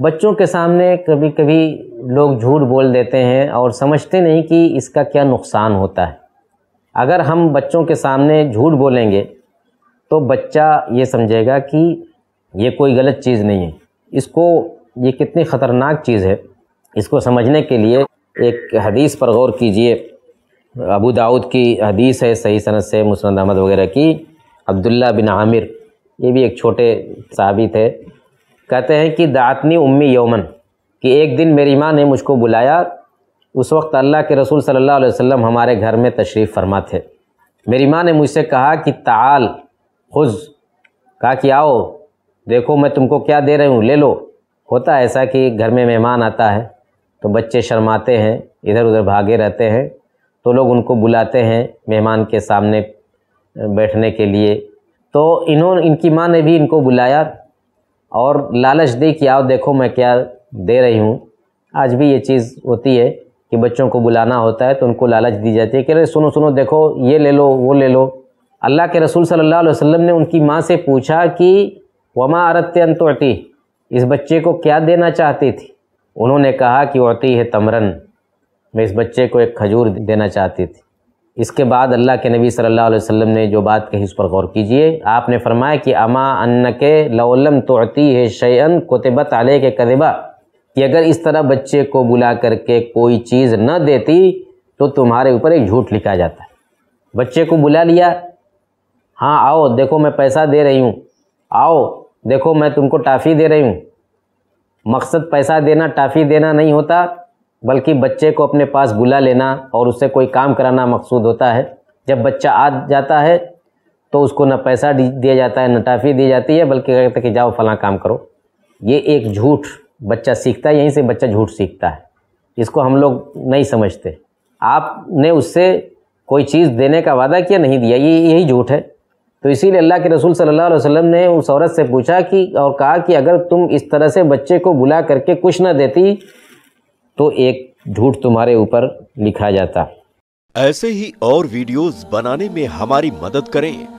बच्चों के सामने कभी कभी लोग झूठ बोल देते हैं और समझते नहीं कि इसका क्या नुकसान होता है अगर हम बच्चों के सामने झूठ बोलेंगे तो बच्चा ये समझेगा कि ये कोई गलत चीज़ नहीं है इसको ये कितनी ख़तरनाक चीज़ है इसको समझने के लिए एक हदीस पर गौर कीजिए अबू दाऊद की हदीस है सही सनत से मुस्ंद अहमद वगैरह की अब्दुल्ला बिन आमिर ये भी एक छोटे साबित है कहते हैं कि दातनी उम्मी यौमन कि एक दिन मेरी माँ ने मुझको बुलाया उस वक्त अल्लाह के रसूल सल्लल्लाहु अलैहि वसल्लम हमारे घर में तशरीफ़ फरमा थे मेरी माँ ने मुझसे कहा कि ताल खुज कहा कि आओ देखो मैं तुमको क्या दे रही हूँ ले लो होता है ऐसा कि घर में मेहमान आता है तो बच्चे शर्माते हैं इधर उधर भागे रहते हैं तो लोग उनको बुलाते हैं मेहमान के सामने बैठने के लिए तो इन्होंने इनकी माँ ने भी इनको बुलाया और लालच दी कि आओ देखो मैं क्या दे रही हूँ आज भी ये चीज़ होती है कि बच्चों को बुलाना होता है तो उनको लालच दी जाती है कि अरे सुनो सुनो देखो ये ले लो वो ले लो अल्लाह के रसूल सल्लल्लाहु अलैहि वसल्लम ने उनकी माँ से पूछा कि वमा अरत्यन तो अटी इस बच्चे को क्या देना चाहती थी उन्होंने कहा कि वती है तमरन मैं इस बच्चे को एक खजूर देना चाहती थी इसके बाद अल्लाह के नबी सल्लल्लाहु अलैहि वसल्लम ने जो बात कही उस पर गौर कीजिए आपने फरमाया कि अमा अन्न के लम तोड़ती है शयन कोतबत आल के कदबा कि अगर इस तरह बच्चे को बुला करके कोई चीज़ न देती तो तुम्हारे ऊपर एक झूठ लिखा जाता है बच्चे को बुला लिया हाँ आओ देखो मैं पैसा दे रही हूँ आओ देखो मैं तुमको टाफ़ी दे रही हूँ मकसद पैसा देना टाफ़ी देना नहीं होता बल्कि बच्चे को अपने पास बुला लेना और उससे कोई काम कराना मकसूद होता है जब बच्चा आ जाता है तो उसको न पैसा दिया जाता है न टाफ़ी दी जाती है बल्कि कहते हैं कि जाओ फला काम करो ये एक झूठ बच्चा सीखता है यहीं से बच्चा झूठ सीखता है इसको हम लोग नहीं समझते आपने उससे कोई चीज़ देने का वादा किया नहीं दिया ये यही झूठ है तो इसीलिए अल्लाह के रसूल सल्लल्लाहु अलैहि वसल्लम ने उस औरत से पूछा कि और कहा कि अगर तुम इस तरह से बच्चे को बुला करके कुछ ना देती तो एक झूठ तुम्हारे ऊपर लिखा जाता ऐसे ही और वीडियोस बनाने में हमारी मदद करें